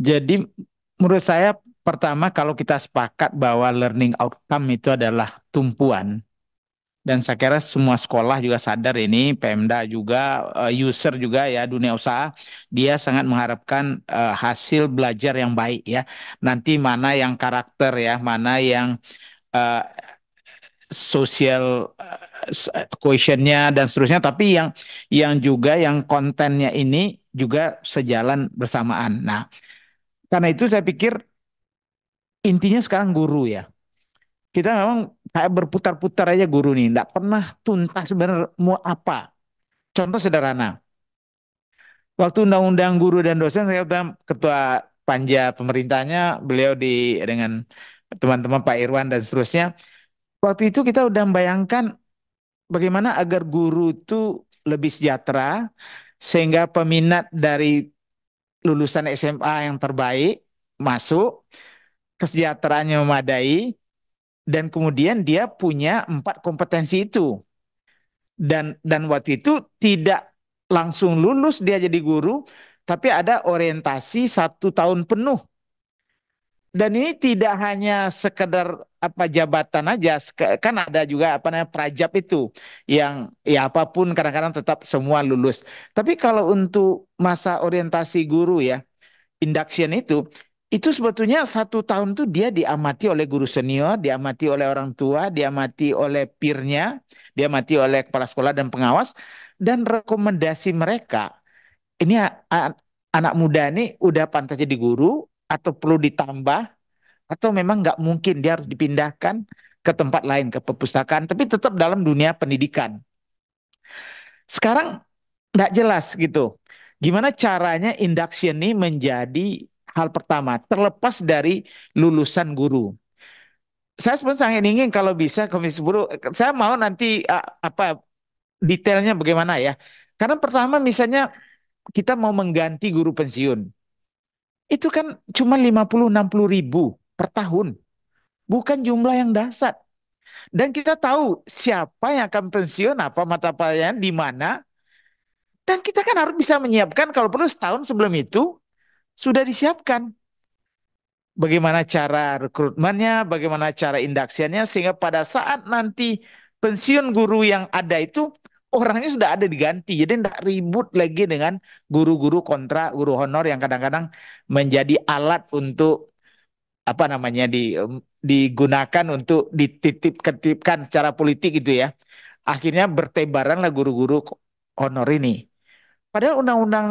Jadi menurut saya pertama kalau kita sepakat bahwa learning outcome itu adalah tumpuan dan saya kira semua sekolah juga sadar ini Pemda juga eh, user juga ya dunia usaha dia sangat mengharapkan eh, hasil belajar yang baik ya nanti mana yang karakter ya mana yang uh, sosial uh, dan seterusnya tapi yang yang juga yang kontennya ini juga sejalan bersamaan nah karena itu saya pikir intinya sekarang guru ya. Kita memang kayak berputar-putar aja guru nih. Tidak pernah tuntas benar mau apa. Contoh sederhana. Waktu undang-undang guru dan dosen saya ketua panja pemerintahnya beliau di dengan teman-teman Pak Irwan dan seterusnya. Waktu itu kita udah membayangkan bagaimana agar guru itu lebih sejahtera sehingga peminat dari lulusan SMA yang terbaik masuk, kesejahteraannya memadai, dan kemudian dia punya empat kompetensi itu. Dan dan waktu itu tidak langsung lulus dia jadi guru, tapi ada orientasi satu tahun penuh dan ini tidak hanya sekedar apa jabatan aja kan ada juga apa namanya prajab itu yang ya apapun kadang-kadang tetap semua lulus tapi kalau untuk masa orientasi guru ya induction itu itu sebetulnya satu tahun tuh dia diamati oleh guru senior, diamati oleh orang tua, diamati oleh peernya, diamati oleh kepala sekolah dan pengawas, dan rekomendasi mereka. Ini anak muda ini udah pantas jadi guru, atau perlu ditambah atau memang nggak mungkin dia harus dipindahkan ke tempat lain ke perpustakaan tapi tetap dalam dunia pendidikan. Sekarang nggak jelas gitu. Gimana caranya induction ini menjadi hal pertama terlepas dari lulusan guru. Saya pun sangat ingin kalau bisa komisi guru saya mau nanti eh, apa detailnya bagaimana ya. Karena pertama misalnya kita mau mengganti guru pensiun. Itu kan cuma 50-60 ribu per tahun. Bukan jumlah yang dasar. Dan kita tahu siapa yang akan pensiun, apa mata pelajaran, di mana. Dan kita kan harus bisa menyiapkan kalau perlu setahun sebelum itu sudah disiapkan. Bagaimana cara rekrutmennya, bagaimana cara indaksiannya sehingga pada saat nanti pensiun guru yang ada itu orangnya sudah ada diganti. Jadi tidak ribut lagi dengan guru-guru kontra guru honor yang kadang-kadang menjadi alat untuk apa namanya di digunakan untuk dititip ketipkan secara politik gitu ya. Akhirnya bertebaranlah guru-guru honor ini. Padahal undang-undang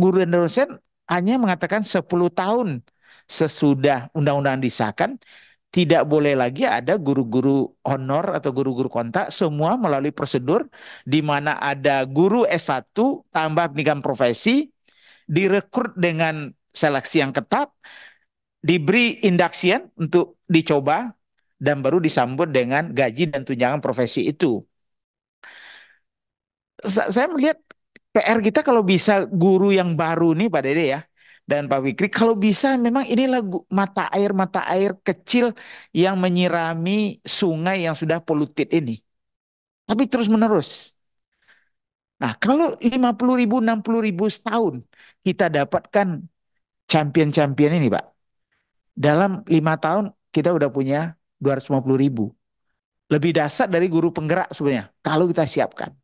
guru dan dosen hanya mengatakan 10 tahun sesudah undang-undang disahkan tidak boleh lagi ada guru-guru honor atau guru-guru kontak semua melalui prosedur di mana ada guru S1 tambah pendidikan profesi direkrut dengan seleksi yang ketat diberi induction untuk dicoba dan baru disambut dengan gaji dan tunjangan profesi itu. saya melihat PR kita kalau bisa guru yang baru nih Pak Dede ya dan Pak Fikri kalau bisa memang inilah mata air mata air kecil yang menyirami sungai yang sudah polutit ini tapi terus menerus nah kalau 50 ribu 60 ribu setahun kita dapatkan champion-champion ini Pak dalam lima tahun kita udah punya 250 ribu lebih dasar dari guru penggerak sebenarnya kalau kita siapkan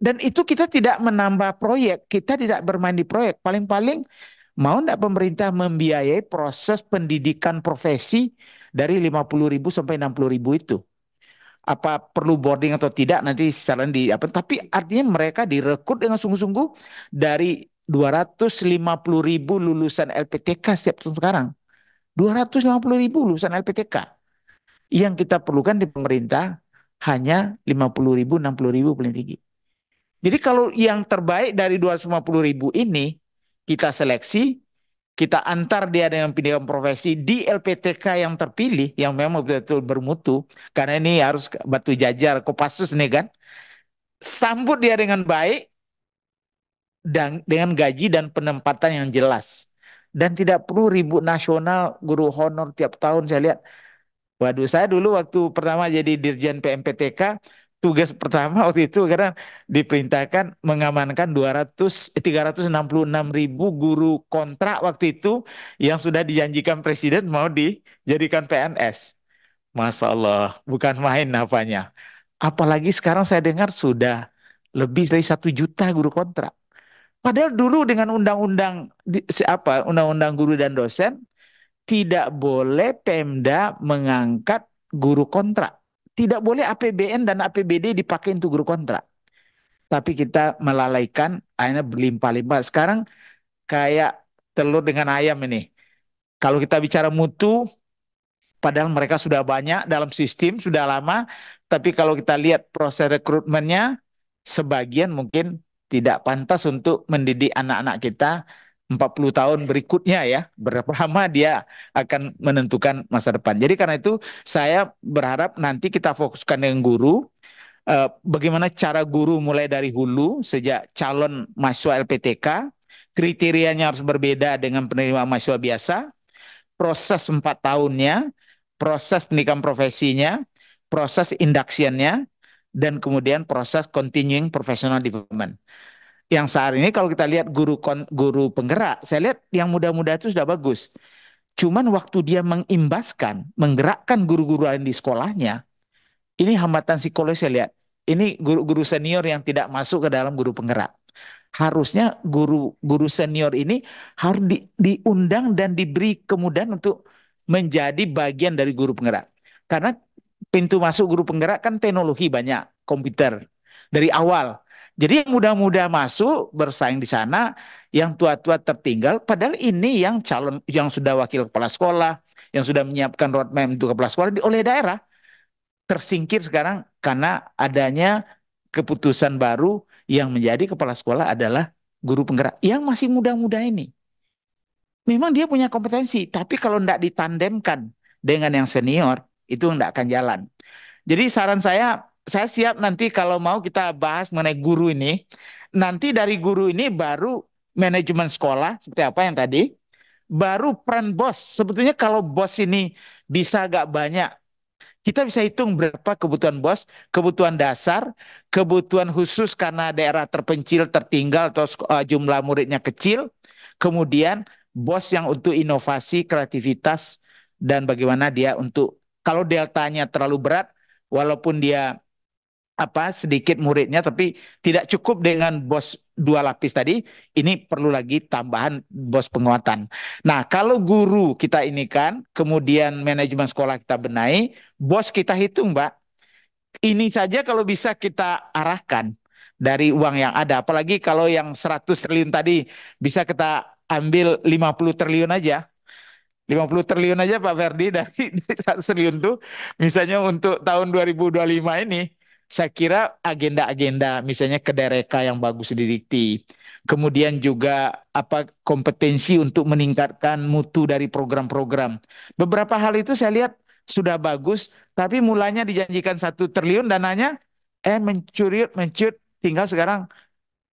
dan itu kita tidak menambah proyek, kita tidak bermain di proyek. Paling-paling mau tidak pemerintah membiayai proses pendidikan profesi dari 50 ribu sampai 60 ribu itu. Apa perlu boarding atau tidak nanti secara di apa tapi artinya mereka direkrut dengan sungguh-sungguh dari 250 ribu lulusan LPTK setiap tahun sekarang. 250 ribu lulusan LPTK. Yang kita perlukan di pemerintah hanya 50 ribu, 60 ribu paling tinggi. Jadi kalau yang terbaik dari 250 ribu ini kita seleksi, kita antar dia dengan pilihan profesi di LPTK yang terpilih yang memang betul-betul bermutu karena ini harus batu jajar Kopassus nih kan. Sambut dia dengan baik dan dengan gaji dan penempatan yang jelas dan tidak perlu ribut nasional guru honor tiap tahun saya lihat. Waduh, saya dulu waktu pertama jadi Dirjen PMPTK tugas pertama waktu itu karena diperintahkan mengamankan 200 366 eh, ribu guru kontrak waktu itu yang sudah dijanjikan presiden mau dijadikan PNS. Masya Allah, bukan main apanya. Apalagi sekarang saya dengar sudah lebih dari satu juta guru kontrak. Padahal dulu dengan undang-undang apa undang-undang guru dan dosen tidak boleh Pemda mengangkat guru kontrak tidak boleh APBN dan APBD dipakai untuk guru kontrak. Tapi kita melalaikan, akhirnya berlimpah-limpah. Sekarang kayak telur dengan ayam ini. Kalau kita bicara mutu, padahal mereka sudah banyak dalam sistem, sudah lama. Tapi kalau kita lihat proses rekrutmennya, sebagian mungkin tidak pantas untuk mendidik anak-anak kita 40 tahun berikutnya ya berapa lama dia akan menentukan masa depan. Jadi karena itu saya berharap nanti kita fokuskan dengan guru eh, bagaimana cara guru mulai dari hulu sejak calon mahasiswa LPTK kriterianya harus berbeda dengan penerima mahasiswa biasa proses empat tahunnya proses pendidikan profesinya proses induksiannya dan kemudian proses continuing professional development yang saat ini kalau kita lihat guru guru penggerak, saya lihat yang muda-muda itu sudah bagus. Cuman waktu dia mengimbaskan, menggerakkan guru-guru lain di sekolahnya, ini hambatan psikologi saya lihat. Ini guru-guru senior yang tidak masuk ke dalam guru penggerak. Harusnya guru-guru senior ini harus di, diundang dan diberi kemudahan untuk menjadi bagian dari guru penggerak. Karena pintu masuk guru penggerak kan teknologi banyak, komputer. Dari awal jadi yang muda-muda masuk bersaing di sana, yang tua-tua tertinggal. Padahal ini yang calon yang sudah wakil kepala sekolah, yang sudah menyiapkan roadmap untuk kepala sekolah di oleh daerah tersingkir sekarang karena adanya keputusan baru yang menjadi kepala sekolah adalah guru penggerak yang masih muda-muda ini. Memang dia punya kompetensi, tapi kalau tidak ditandemkan dengan yang senior, itu tidak akan jalan. Jadi saran saya saya siap nanti kalau mau kita bahas mengenai guru ini. Nanti dari guru ini baru manajemen sekolah seperti apa yang tadi, baru peran bos. Sebetulnya kalau bos ini bisa agak banyak, kita bisa hitung berapa kebutuhan bos, kebutuhan dasar, kebutuhan khusus karena daerah terpencil, tertinggal atau eh, jumlah muridnya kecil. Kemudian bos yang untuk inovasi, kreativitas dan bagaimana dia untuk kalau deltanya terlalu berat, walaupun dia apa sedikit muridnya tapi tidak cukup dengan bos dua lapis tadi ini perlu lagi tambahan bos penguatan. Nah, kalau guru kita ini kan kemudian manajemen sekolah kita benahi, bos kita hitung, Mbak. Ini saja kalau bisa kita arahkan dari uang yang ada apalagi kalau yang 100 triliun tadi bisa kita ambil 50 triliun aja. 50 triliun aja Pak Verdi dari, dari 1 triliun tuh misalnya untuk tahun 2025 ini saya kira agenda-agenda misalnya kedereka yang bagus di kemudian juga apa kompetensi untuk meningkatkan mutu dari program-program. Beberapa hal itu saya lihat sudah bagus, tapi mulanya dijanjikan satu triliun dananya, eh mencuri, mencuri tinggal sekarang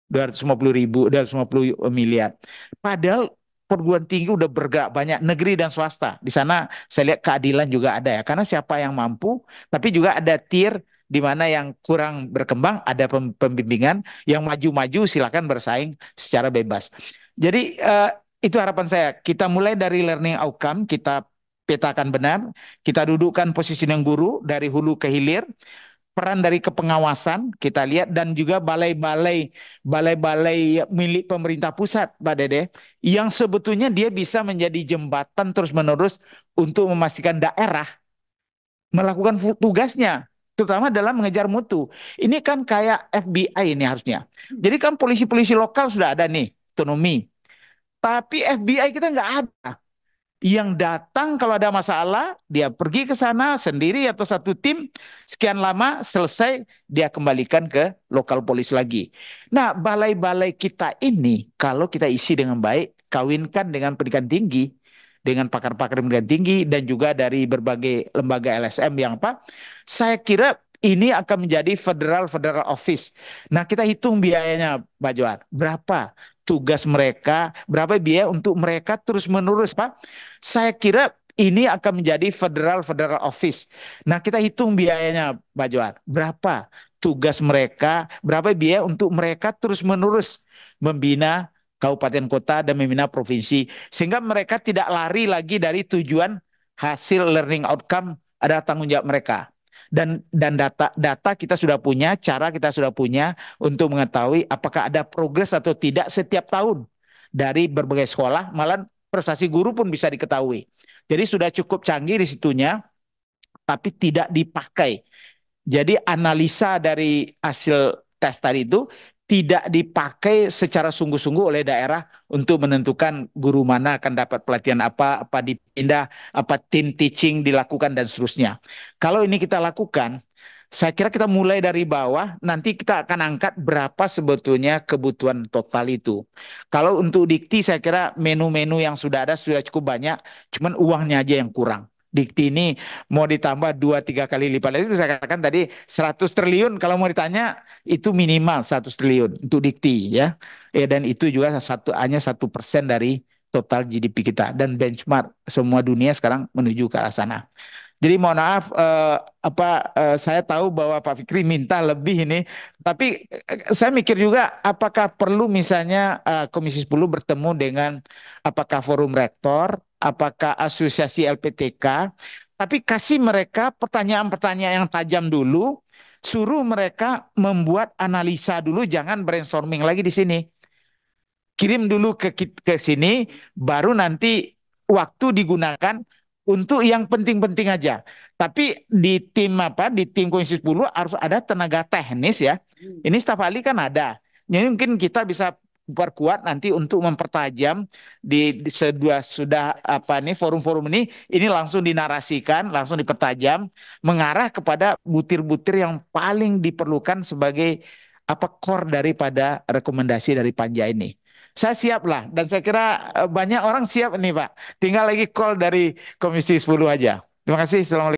250 ribu, 250 miliar. Padahal perguruan tinggi udah bergerak banyak negeri dan swasta. Di sana saya lihat keadilan juga ada ya. Karena siapa yang mampu, tapi juga ada tier di mana yang kurang berkembang ada pembimbingan, yang maju-maju silakan bersaing secara bebas. Jadi uh, itu harapan saya. Kita mulai dari learning outcome, kita petakan benar, kita dudukkan posisi yang guru dari hulu ke hilir, peran dari kepengawasan kita lihat dan juga balai-balai balai-balai milik pemerintah pusat Pak Dede yang sebetulnya dia bisa menjadi jembatan terus-menerus untuk memastikan daerah melakukan tugasnya terutama dalam mengejar mutu. Ini kan kayak FBI ini harusnya. Jadi kan polisi-polisi lokal sudah ada nih, otonomi. Tapi FBI kita nggak ada. Yang datang kalau ada masalah, dia pergi ke sana sendiri atau satu tim, sekian lama selesai, dia kembalikan ke lokal polis lagi. Nah, balai-balai kita ini, kalau kita isi dengan baik, kawinkan dengan pendidikan tinggi, dengan pakar-pakar pendidikan tinggi dan juga dari berbagai lembaga LSM yang apa saya kira ini akan menjadi federal federal office. Nah, kita hitung biayanya, Pak Johan. Berapa tugas mereka, berapa biaya untuk mereka terus-menerus, Pak? Saya kira ini akan menjadi federal federal office. Nah, kita hitung biayanya, Pak Johan. Berapa tugas mereka, berapa biaya untuk mereka terus-menerus membina kabupaten kota dan membina provinsi sehingga mereka tidak lari lagi dari tujuan hasil learning outcome adalah tanggung jawab mereka dan dan data data kita sudah punya, cara kita sudah punya untuk mengetahui apakah ada progres atau tidak setiap tahun dari berbagai sekolah, malah prestasi guru pun bisa diketahui. Jadi sudah cukup canggih di situnya, tapi tidak dipakai. Jadi analisa dari hasil tes tadi itu tidak dipakai secara sungguh-sungguh oleh daerah untuk menentukan guru mana akan dapat pelatihan apa, apa dipindah, apa tim teaching dilakukan dan seterusnya. Kalau ini kita lakukan, saya kira kita mulai dari bawah, nanti kita akan angkat berapa sebetulnya kebutuhan total itu. Kalau untuk dikti saya kira menu-menu yang sudah ada sudah cukup banyak, cuman uangnya aja yang kurang dikti ini mau ditambah dua tiga kali lipat lagi bisa katakan tadi 100 triliun kalau mau ditanya itu minimal 100 triliun untuk dikti ya ya dan itu juga satu hanya satu persen dari total GDP kita dan benchmark semua dunia sekarang menuju ke arah sana. Jadi mohon maaf eh, apa eh, saya tahu bahwa Pak Fikri minta lebih ini tapi eh, saya mikir juga apakah perlu misalnya eh, Komisi 10 bertemu dengan apakah forum rektor apakah asosiasi LPTK, tapi kasih mereka pertanyaan-pertanyaan yang tajam dulu, suruh mereka membuat analisa dulu, jangan brainstorming lagi di sini. Kirim dulu ke ke sini, baru nanti waktu digunakan untuk yang penting-penting aja. Tapi di tim apa di tim Komisi 10 harus ada tenaga teknis ya. Hmm. Ini staf ahli kan ada. Jadi mungkin kita bisa perkuat nanti untuk mempertajam di, di sudah sudah apa nih forum-forum ini ini langsung dinarasikan, langsung dipertajam mengarah kepada butir-butir yang paling diperlukan sebagai apa core daripada rekomendasi dari panja ini. Saya siap lah dan saya kira eh, banyak orang siap nih Pak. Tinggal lagi call dari Komisi 10 aja. Terima kasih. selamat